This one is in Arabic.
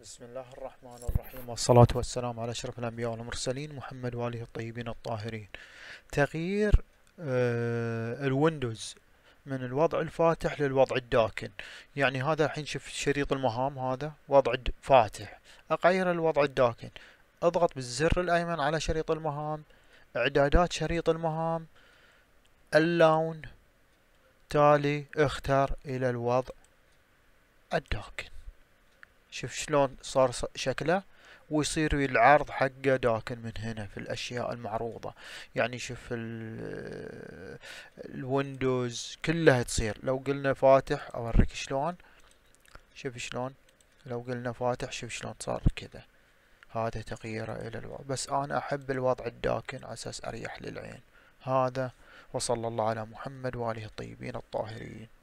بسم الله الرحمن الرحيم والصلاة والسلام على أشرف الأنبياء والمرسلين محمد وآله الطيبين الطاهرين تغيير آه، الويندوز من الوضع الفاتح للوضع الداكن يعني هذا الحين شوف شريط المهام هذا وضع فاتح أغير الوضع الداكن اضغط بالزر الأيمن على شريط المهام إعدادات شريط المهام اللون تالي اختر إلى الوضع الداكن شوف شلون صار شكله ويصير العرض حقه داكن من هنا في الاشياء المعروضة يعني شوف الويندوز كلها تصير لو قلنا فاتح اوريك شلون شوف شلون لو قلنا فاتح شوف شلون صار كذا هذا تغييره الى الوضع بس انا احب الوضع الداكن على اساس اريح للعين هذا وصلى الله على محمد واله الطيبين الطاهرين